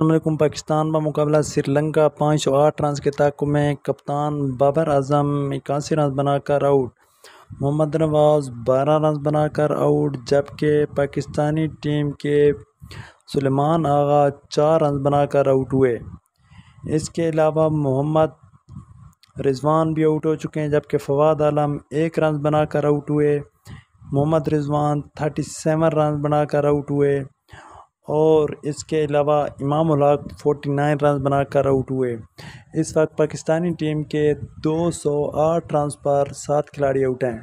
अल्लाम पाकिस्तान का मुकाबला श्रीलंका पाँच सौ आठ रन के ताकु में कप्तान बाबर अजम इक्यासी रन बनाकर आउट मोहम्मद नवाज बारह रन बनाकर आउट जबकि पाकिस्तानी टीम के सुलेमान आगा चार रन बनाकर आउट हुए इसके अलावा मोहम्मद रिजवान भी आउट हो चुके हैं जबकि फवाद आलम एक रन बनाकर आउट हुए Mohammad Rizwan thirty seven run बनाकर आउट हुए और इसके अलावा Imam ul Haq forty nine run बनाकर आउट हुए इस वक्त पाकिस्तानी टीम के 208 रन पर सात खिलाड़ी आउट हैं